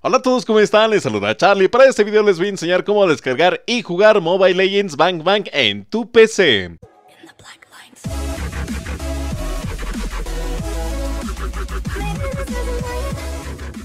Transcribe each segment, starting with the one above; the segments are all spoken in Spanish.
Hola a todos, ¿cómo están? Les saluda Charlie. Para este video les voy a enseñar cómo descargar y jugar Mobile Legends Bang Bang en tu PC.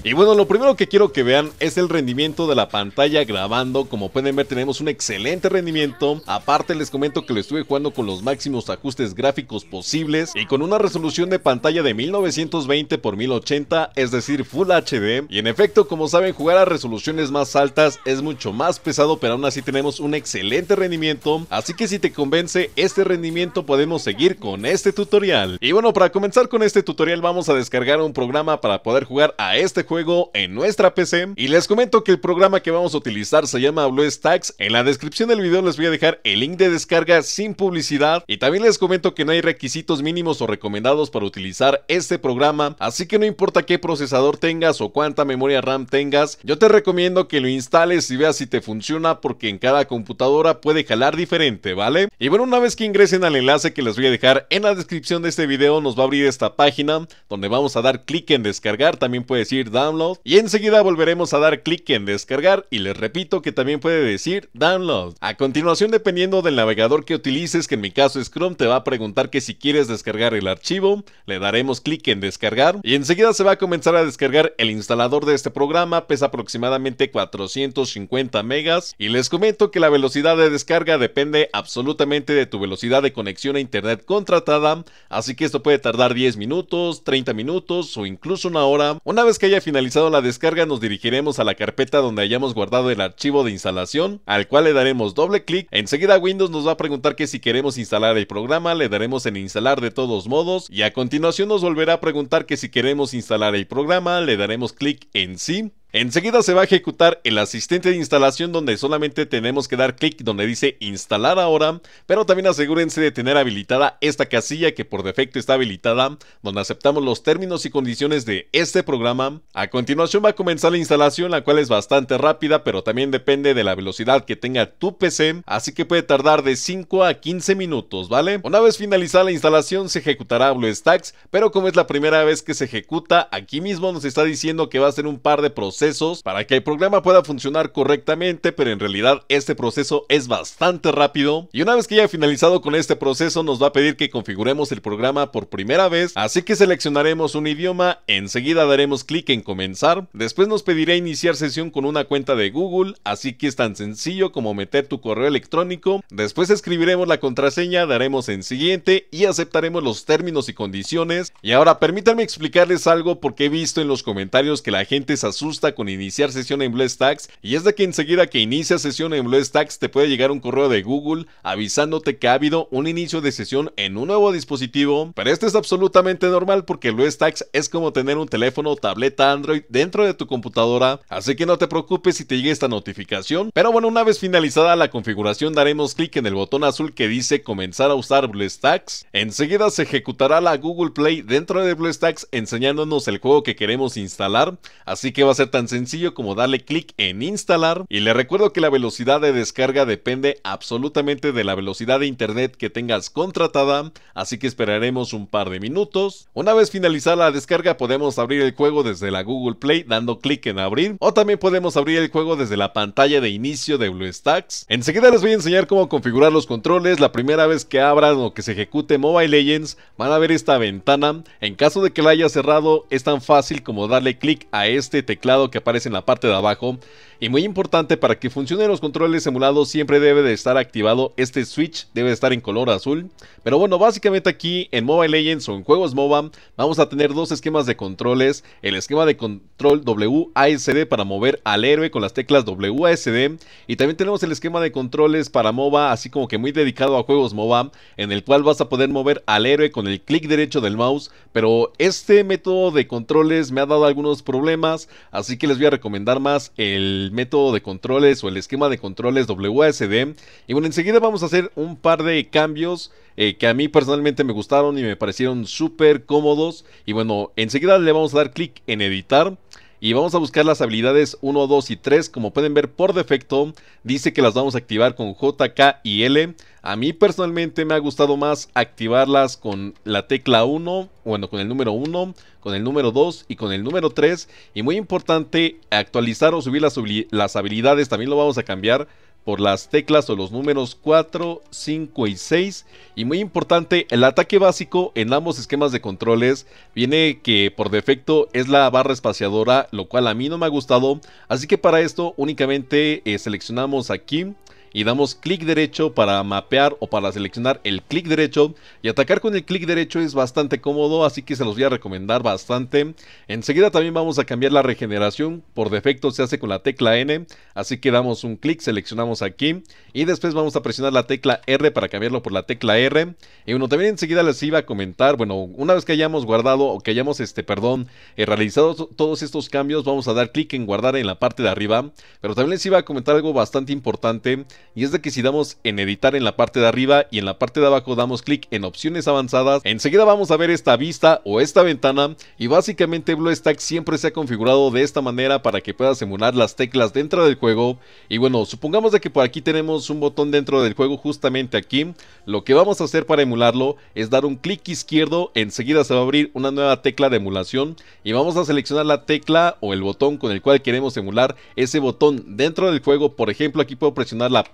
Y bueno, lo primero que quiero que vean es el rendimiento de la pantalla grabando. Como pueden ver tenemos un excelente rendimiento. Aparte les comento que lo estuve jugando con los máximos ajustes gráficos posibles y con una resolución de pantalla de 1920 x 1080, es decir Full HD. Y en efecto, como saben, jugar a resoluciones más altas es mucho más pesado, pero aún así tenemos un excelente rendimiento. Así que si te convence este rendimiento podemos seguir con este tutorial. Y bueno, para comenzar con este tutorial vamos a descargar un programa para poder jugar a este juego en nuestra PC. Y les comento que el programa que vamos a utilizar se llama BlueStacks. En la descripción del vídeo les voy a dejar el link de descarga sin publicidad. Y también les comento que no hay requisitos mínimos o recomendados para utilizar este programa. Así que no importa qué procesador tengas o cuánta memoria RAM tengas, yo te recomiendo que lo instales y veas si te funciona porque en cada computadora puede jalar diferente, ¿vale? Y bueno, una vez que ingresen al enlace que les voy a dejar en la descripción de este vídeo nos va a abrir esta página donde vamos a dar clic en descargar. También puedes ir download y enseguida volveremos a dar clic en descargar y les repito que también puede decir download. A continuación dependiendo del navegador que utilices, que en mi caso es Chrome, te va a preguntar que si quieres descargar el archivo, le daremos clic en descargar y enseguida se va a comenzar a descargar el instalador de este programa, pesa aproximadamente 450 megas y les comento que la velocidad de descarga depende absolutamente de tu velocidad de conexión a internet contratada, así que esto puede tardar 10 minutos, 30 minutos o incluso una hora. Una vez que haya finalizado finalizado la descarga nos dirigiremos a la carpeta donde hayamos guardado el archivo de instalación, al cual le daremos doble clic. Enseguida Windows nos va a preguntar que si queremos instalar el programa, le daremos en instalar de todos modos y a continuación nos volverá a preguntar que si queremos instalar el programa, le daremos clic en sí. Enseguida se va a ejecutar el asistente de instalación donde solamente tenemos que dar clic donde dice instalar ahora, pero también asegúrense de tener habilitada esta casilla que por defecto está habilitada, donde aceptamos los términos y condiciones de este programa. A continuación va a comenzar la instalación, la cual es bastante rápida, pero también depende de la velocidad que tenga tu PC, así que puede tardar de 5 a 15 minutos, ¿vale? Una vez finalizada la instalación se ejecutará BlueStacks, pero como es la primera vez que se ejecuta, aquí mismo nos está diciendo que va a ser un par de procesos para que el programa pueda funcionar correctamente, pero en realidad este proceso es bastante rápido. Y una vez que haya finalizado con este proceso, nos va a pedir que configuremos el programa por primera vez, así que seleccionaremos un idioma, enseguida daremos clic en comenzar, después nos pedirá iniciar sesión con una cuenta de Google, así que es tan sencillo como meter tu correo electrónico, después escribiremos la contraseña, daremos en siguiente y aceptaremos los términos y condiciones. Y ahora permítanme explicarles algo porque he visto en los comentarios que la gente se asusta con iniciar sesión en BlueStacks y es de que enseguida que inicia sesión en BlueStacks te puede llegar un correo de Google avisándote que ha habido un inicio de sesión en un nuevo dispositivo, pero esto es absolutamente normal porque BlueStacks es como tener un teléfono o tableta Android dentro de tu computadora, así que no te preocupes si te llega esta notificación, pero bueno, una vez finalizada la configuración daremos clic en el botón azul que dice comenzar a usar BlueStacks, enseguida se ejecutará la Google Play dentro de BlueStacks enseñándonos el juego que queremos instalar, así que va a ser tan sencillo como darle clic en instalar y le recuerdo que la velocidad de descarga depende absolutamente de la velocidad de internet que tengas contratada, así que esperaremos un par de minutos. Una vez finalizada la descarga podemos abrir el juego desde la Google Play dando clic en abrir o también podemos abrir el juego desde la pantalla de inicio de BlueStacks. Enseguida les voy a enseñar cómo configurar los controles, la primera vez que abran o que se ejecute Mobile Legends van a ver esta ventana, en caso de que la haya cerrado es tan fácil como darle clic a este teclado que aparece en la parte de abajo. Y muy importante, para que funcionen los controles emulados siempre debe de estar activado este switch, debe de estar en color azul. Pero bueno, básicamente aquí en Mobile Legends o en juegos MOBA vamos a tener dos esquemas de controles. El esquema de control WASD para mover al héroe con las teclas WASD. Y también tenemos el esquema de controles para MOBA, así como que muy dedicado a juegos MOBA, en el cual vas a poder mover al héroe con el clic derecho del mouse. Pero este método de controles me ha dado algunos problemas, así así que les voy a recomendar más el método de controles o el esquema de controles WSD. Y bueno, enseguida vamos a hacer un par de cambios eh, que a mí personalmente me gustaron y me parecieron súper cómodos. Y bueno, enseguida le vamos a dar clic en editar. Y vamos a buscar las habilidades 1, 2 y 3. Como pueden ver por defecto, dice que las vamos a activar con J, K y L. A mí personalmente me ha gustado más activarlas con la tecla 1, bueno, con el número 1, con el número 2 y con el número 3. Y muy importante, actualizar o subir las, habilidades también lo vamos a cambiar por las teclas o los números 4, 5 y 6. Y muy importante, el ataque básico en ambos esquemas de controles viene que por defecto es la barra espaciadora, lo cual a mí no me ha gustado. Así que para esto únicamente eh, seleccionamos aquí y damos clic derecho para mapear o para seleccionar el clic derecho y atacar con el clic derecho es bastante cómodo así que se los voy a recomendar bastante enseguida también vamos a cambiar la regeneración por defecto se hace con la tecla N así que damos un clic seleccionamos aquí y después vamos a presionar la tecla R para cambiarlo por la tecla R y bueno también enseguida les iba a comentar bueno una vez que hayamos guardado o que hayamos este perdón eh, realizado todos estos cambios vamos a dar clic en guardar en la parte de arriba pero también les iba a comentar algo bastante importante y es de que si damos en editar en la parte de arriba y en la parte de abajo damos clic en opciones avanzadas, enseguida vamos a ver esta vista o esta ventana y básicamente BlueStack siempre se ha configurado de esta manera para que puedas emular las teclas dentro del juego y bueno, supongamos de que por aquí tenemos un botón dentro del juego justamente aquí, lo que vamos a hacer para emularlo es dar un clic izquierdo, enseguida se va a abrir una nueva tecla de emulación y vamos a seleccionar la tecla o el botón con el cual queremos emular ese botón dentro del juego, por ejemplo aquí puedo presionar la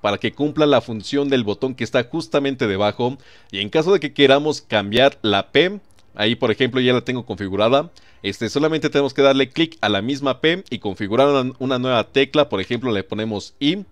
para que cumpla la función del botón que está justamente debajo. Y en caso de que queramos cambiar la P, Ahí, por ejemplo, ya la tengo configurada. Este, solamente tenemos que darle clic a la misma P y configurar una, una, nueva tecla. Por ejemplo, le ponemos I.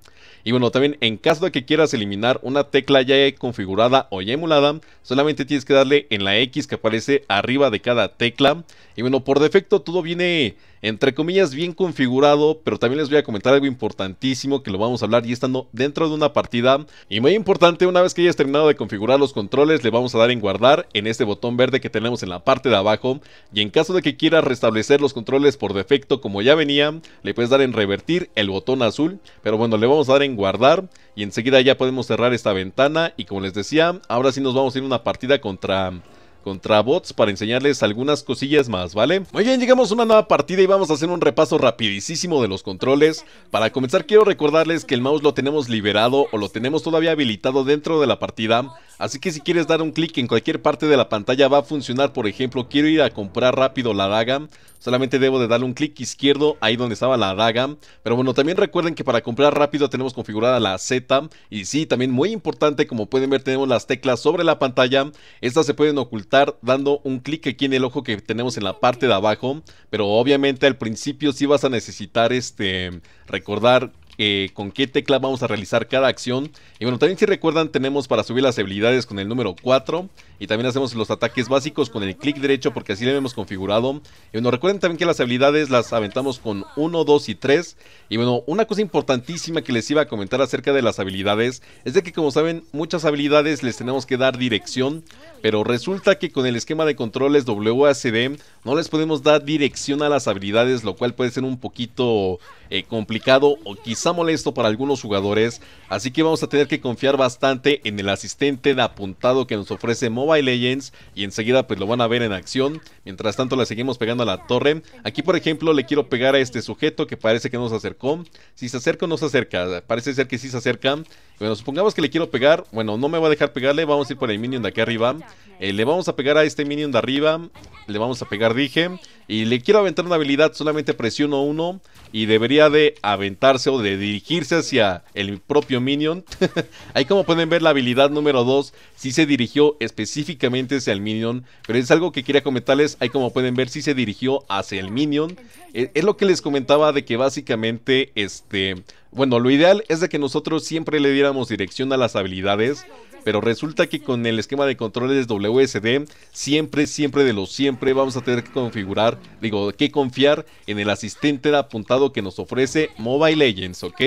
Y bueno, también en caso de que quieras eliminar una tecla ya configurada o ya emulada, solamente tienes que darle en la X que aparece arriba de cada tecla. Y bueno, por defecto todo viene entre comillas, bien configurado, pero también les voy a comentar algo importantísimo que lo vamos a hablar y estando dentro de una partida. Y muy importante, una vez que hayas terminado de configurar los controles, le vamos a dar en guardar en este botón verde que tenemos en la parte de abajo. Y en caso de que quieras restablecer los controles por defecto como ya venía, le puedes dar en revertir el botón azul. Pero bueno, le vamos a dar en guardar y enseguida ya podemos cerrar esta ventana. Y como les decía, ahora sí nos vamos a ir a una partida contra contra bots para enseñarles algunas cosillas más, ¿vale? Muy bien, llegamos a una nueva partida y vamos a hacer un repaso rapidísimo de los controles. Para comenzar quiero recordarles que el mouse lo tenemos liberado o lo tenemos todavía habilitado dentro de la partida. Así que si quieres dar un clic en cualquier parte de la pantalla va a funcionar, por ejemplo, quiero ir a comprar rápido la daga. Solamente debo de darle un clic izquierdo ahí donde estaba la daga. Pero bueno, también recuerden que para comprar rápido tenemos configurada la Z. Y sí, también muy importante, como pueden ver tenemos las teclas sobre la pantalla. Estas se pueden ocultar dando un clic aquí en el ojo que tenemos en la parte de abajo, pero obviamente al principio sí vas a necesitar este recordar eh, con qué tecla vamos a realizar cada acción. Y bueno, también si recuerdan tenemos para subir las habilidades con el número 4 y también hacemos los ataques básicos con el clic derecho porque así lo hemos configurado. Y bueno, recuerden también que las habilidades las aventamos con 1, 2 y 3. Y bueno, una cosa importantísima que les iba a comentar acerca de las habilidades es de que como saben muchas habilidades les tenemos que dar dirección pero resulta que con el esquema de controles WASD no les podemos dar dirección a las habilidades, lo cual puede ser un poquito eh, complicado o quizá molesto para algunos jugadores, así que vamos a tener que confiar bastante en el asistente de apuntado que nos ofrece Mobile Legends y enseguida pues lo van a ver en acción, mientras tanto le seguimos pegando a la torre, aquí por ejemplo le quiero pegar a este sujeto que parece que nos acercó, si se acerca o no se acerca, parece ser que sí se acerca bueno, supongamos que le quiero pegar. Bueno, no me va a dejar pegarle. Vamos a ir por el minion de aquí arriba. Eh, le vamos a pegar a este minion de arriba. Le vamos a pegar, dije. Y le quiero aventar una habilidad. Solamente presiono uno. Y debería de aventarse o de dirigirse hacia el propio minion. Ahí como pueden ver la habilidad número 2. Sí se dirigió específicamente hacia el minion. Pero es algo que quería comentarles. Ahí como pueden ver sí se dirigió hacia el minion. Eh, es lo que les comentaba de que básicamente este bueno, lo ideal es de que nosotros siempre le diéramos dirección a las habilidades, pero resulta que con el esquema de controles WSD, siempre, siempre de lo siempre vamos a tener que configurar, digo, que confiar en el asistente de apuntado que nos ofrece Mobile Legends, ¿ok?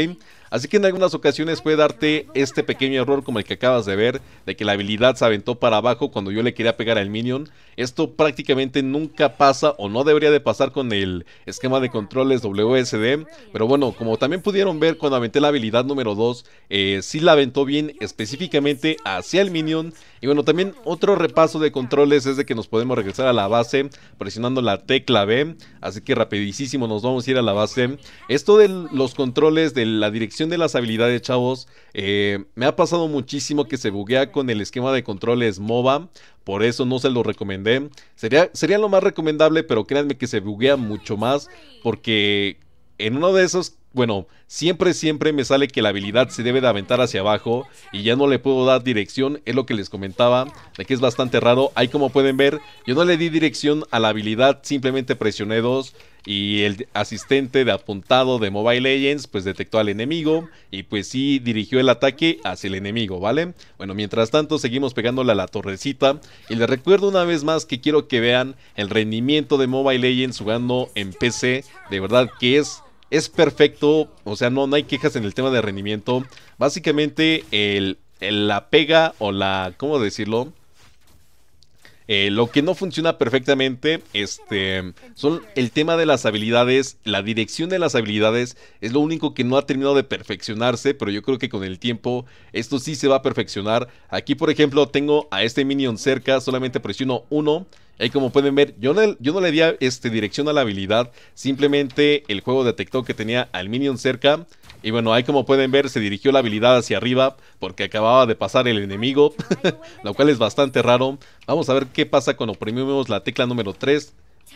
Así que en algunas ocasiones puede darte este pequeño error como el que acabas de ver, de que la habilidad se aventó para abajo cuando yo le quería pegar al minion. Esto prácticamente nunca pasa o no debería de pasar con el esquema de controles WSD. Pero bueno, como también pudieron ver cuando aventé la habilidad número 2, Si eh, sí la aventó bien específicamente hacia el minion. Y bueno, también otro repaso de controles es de que nos podemos regresar a la base presionando la tecla B. Así que rapidísimo nos vamos a ir a la base. Esto de los controles de la dirección de las habilidades, chavos, eh, me ha pasado muchísimo que se buguea con el esquema de controles MOBA. Por eso no se lo recomendé. Sería, sería lo más recomendable, pero créanme que se buguea mucho más. Porque en uno de esos bueno, siempre, siempre me sale que la habilidad se debe de aventar hacia abajo y ya no le puedo dar dirección, es lo que les comentaba, de que es bastante raro. Ahí como pueden ver, yo no le di dirección a la habilidad, simplemente presioné dos y el asistente de apuntado de Mobile Legends pues detectó al enemigo y pues sí dirigió el ataque hacia el enemigo, ¿vale? Bueno, mientras tanto seguimos pegándole a la torrecita y les recuerdo una vez más que quiero que vean el rendimiento de Mobile Legends jugando en PC, de verdad que es es perfecto, o sea, no, hay quejas en el tema de rendimiento. Básicamente, el la pega o la, ¿cómo decirlo? Eh, lo que no funciona perfectamente este, son el tema de las habilidades, la dirección de las habilidades es lo único que no ha terminado de perfeccionarse, pero yo creo que con el tiempo esto sí se va a perfeccionar. Aquí, por ejemplo, tengo a este minion cerca, solamente presiono uno y como pueden ver, yo no, yo no le di este, dirección a la habilidad, simplemente el juego detectó que tenía al minion cerca y bueno, ahí como pueden ver se dirigió la habilidad hacia arriba porque acababa de pasar el enemigo, lo cual es bastante raro. Vamos a ver qué pasa cuando oprimimos la tecla número 3.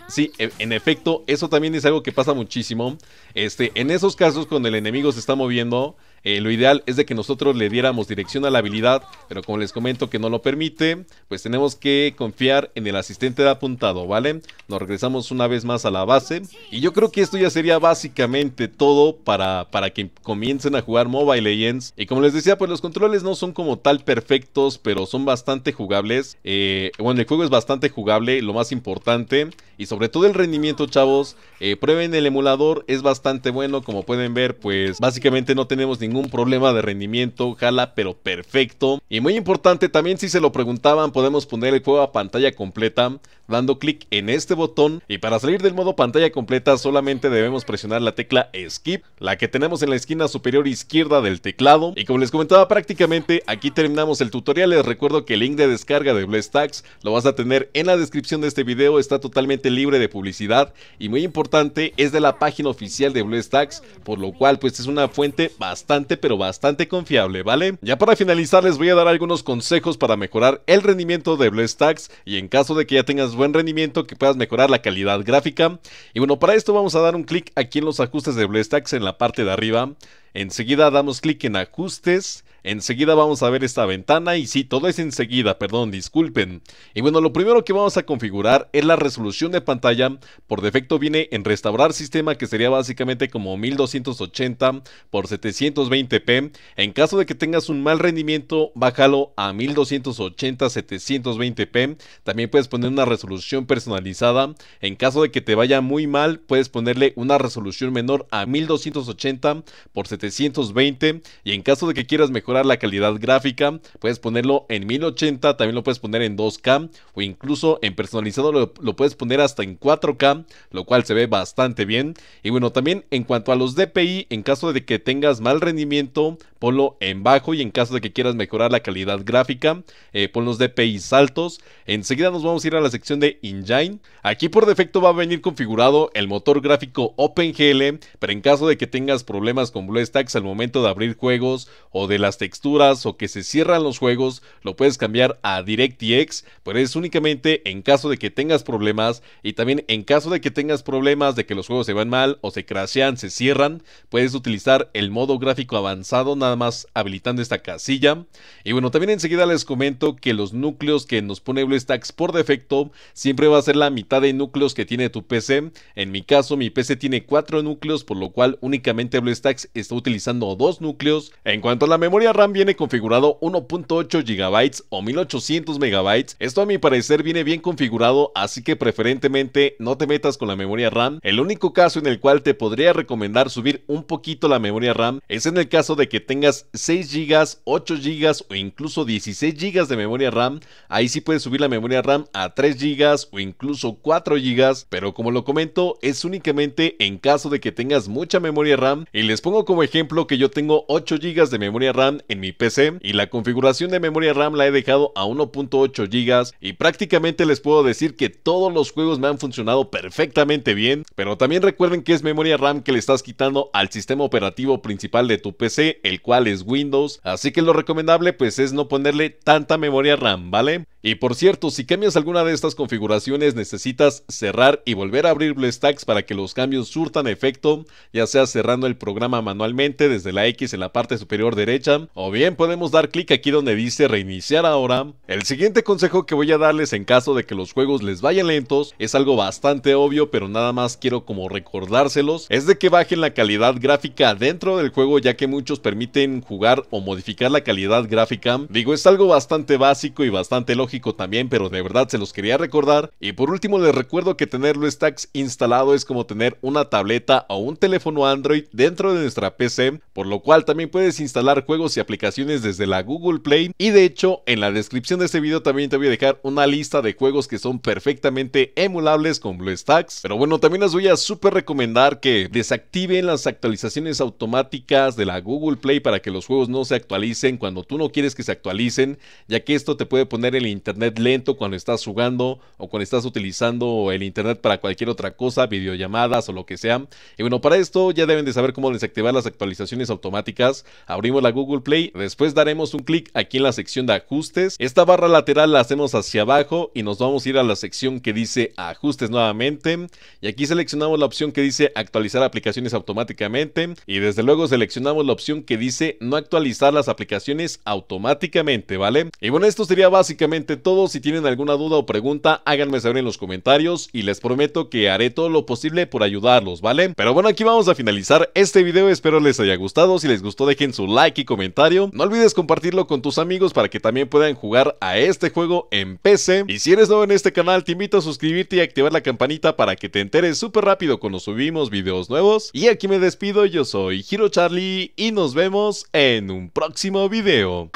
Sí, e, en efecto, eso también es algo que pasa muchísimo. Este, en esos casos cuando el enemigo se está moviendo, eh, lo ideal es de que nosotros le diéramos dirección a la habilidad, pero como les comento que no lo permite, pues tenemos que confiar en el asistente de apuntado, ¿vale? Nos regresamos una vez más a la base y yo creo que esto ya sería básicamente todo para, para que comiencen a jugar Mobile Legends. Y como les decía, pues los controles no son como tal perfectos, pero son bastante jugables. Eh, bueno, el juego es bastante jugable, lo más importante. Y sobre todo el rendimiento, chavos. Eh, prueben el emulador, es bastante bueno. Como pueden ver, pues básicamente no tenemos ningún ningún problema de rendimiento, jala pero perfecto. Y muy importante, también si se lo preguntaban, podemos poner el juego a pantalla completa dando clic en este botón. Y para salir del modo pantalla completa solamente debemos presionar la tecla Skip, la que tenemos en la esquina superior izquierda del teclado. Y como les comentaba prácticamente, aquí terminamos el tutorial. Les recuerdo que el link de descarga de BlueStacks lo vas a tener en la descripción de este video, está totalmente libre de publicidad y muy importante, es de la página oficial de BlueStacks por lo cual pues es una fuente bastante pero bastante confiable, ¿vale? Ya para finalizar les voy a dar algunos consejos para mejorar el rendimiento de BlueStacks y en caso de que ya tengas buen rendimiento que puedas mejorar la calidad gráfica. Y bueno, para esto vamos a dar un clic aquí en los ajustes de BlueStacks en la parte de arriba. Enseguida damos clic en ajustes Enseguida vamos a ver esta ventana y sí, todo es enseguida, perdón, disculpen. Y bueno, lo primero que vamos a configurar es la resolución de pantalla. Por defecto viene en restaurar sistema que sería básicamente como 1280 por 720p. En caso de que tengas un mal rendimiento, bájalo a 1280 720p. También puedes poner una resolución personalizada. En caso de que te vaya muy mal, puedes ponerle una resolución menor a 1280 por 720 y en caso de que quieras mejorar la calidad gráfica, puedes ponerlo en 1080, también lo puedes poner en 2K o incluso en personalizado lo, puedes poner hasta en 4K, lo cual se ve bastante bien. Y bueno, también en cuanto a los DPI, en caso de que tengas mal rendimiento, ponlo en bajo y en caso de que quieras mejorar la calidad gráfica, eh, pon los DPI saltos. Enseguida nos vamos a ir a la sección de Engine. Aquí por defecto va a venir configurado el motor gráfico OpenGL, pero en caso de que tengas problemas con BlueStacks al momento de abrir juegos o de las texturas o que se cierran los juegos, lo puedes cambiar a DirectX, pero es únicamente en caso de que tengas problemas y también en caso de que tengas problemas de que los juegos se van mal o se crashean, se cierran, puedes utilizar el modo gráfico avanzado nada más habilitando esta casilla. Y bueno, también enseguida les comento que los núcleos que nos pone BlueStacks por defecto siempre va a ser la mitad de núcleos que tiene tu PC. En mi caso, mi PC tiene cuatro núcleos, por lo cual únicamente BlueStacks está utilizando dos núcleos. En cuanto a la memoria RAM viene configurado 1.8 GB o 1800 MB. Esto a mi parecer viene bien configurado, así que preferentemente no te metas con la memoria RAM. El único caso en el cual te podría recomendar subir un poquito la memoria RAM es en el caso de que tengas 6 GB, 8 GB o incluso 16 GB de memoria RAM. Ahí sí puedes subir la memoria RAM a 3 GB o incluso 4 GB, pero como lo comento, es únicamente en caso de que tengas mucha memoria RAM. Y les pongo como ejemplo que yo tengo 8 GB de memoria RAM en mi PC y la configuración de memoria RAM la he dejado a 1.8 GB y prácticamente les puedo decir que todos los juegos me han funcionado perfectamente bien, pero también recuerden que es memoria RAM que le estás quitando al sistema operativo principal de tu PC, el cual es Windows, así que lo recomendable pues es no ponerle tanta memoria RAM, ¿vale? Y por cierto, si cambias alguna de estas configuraciones necesitas cerrar y volver a abrir BlueStacks para que los cambios surtan efecto, ya sea cerrando el programa manualmente desde la X en la parte superior derecha, o bien podemos dar clic aquí donde dice reiniciar ahora. El siguiente consejo que voy a darles en caso de que los juegos les vayan lentos, es algo bastante obvio pero nada más quiero como recordárselos, es de que bajen la calidad gráfica dentro del juego ya que muchos permiten jugar o modificar la calidad gráfica. Digo, es algo bastante básico y bastante lógico también, pero de verdad se los quería recordar. Y por último les recuerdo que tener BlueStacks instalado es como tener una tableta o un teléfono Android dentro de nuestra PC, por lo cual también puedes instalar juegos y aplicaciones desde la Google Play. Y de hecho, en la descripción de este video también te voy a dejar una lista de juegos que son perfectamente emulables con BlueStacks. Pero bueno, también les voy a súper recomendar que desactiven las actualizaciones automáticas de la Google Play para que los juegos no se actualicen cuando tú no quieres que se actualicen, ya que esto te puede poner en internet lento cuando estás jugando o cuando estás utilizando el internet para cualquier otra cosa, videollamadas o lo que sea. Y bueno, para esto ya deben de saber cómo desactivar las actualizaciones automáticas. Abrimos la Google Play, después daremos un clic aquí en la sección de ajustes. Esta barra lateral la hacemos hacia abajo y nos vamos a ir a la sección que dice ajustes nuevamente. Y aquí seleccionamos la opción que dice actualizar aplicaciones automáticamente y desde luego seleccionamos la opción que dice no actualizar las aplicaciones automáticamente, ¿vale? Y bueno, esto sería básicamente todo. Si tienen alguna duda o pregunta, háganme saber en los comentarios y les prometo que haré todo lo posible por ayudarlos, ¿vale? Pero bueno, aquí vamos a finalizar este video. Espero les haya gustado. Si les gustó, dejen su like y comentario. No olvides compartirlo con tus amigos para que también puedan jugar a este juego en PC. Y si eres nuevo en este canal, te invito a suscribirte y activar la campanita para que te enteres súper rápido cuando subimos videos nuevos. Y aquí me despido. Yo soy Hiro Charlie y nos vemos en un próximo video.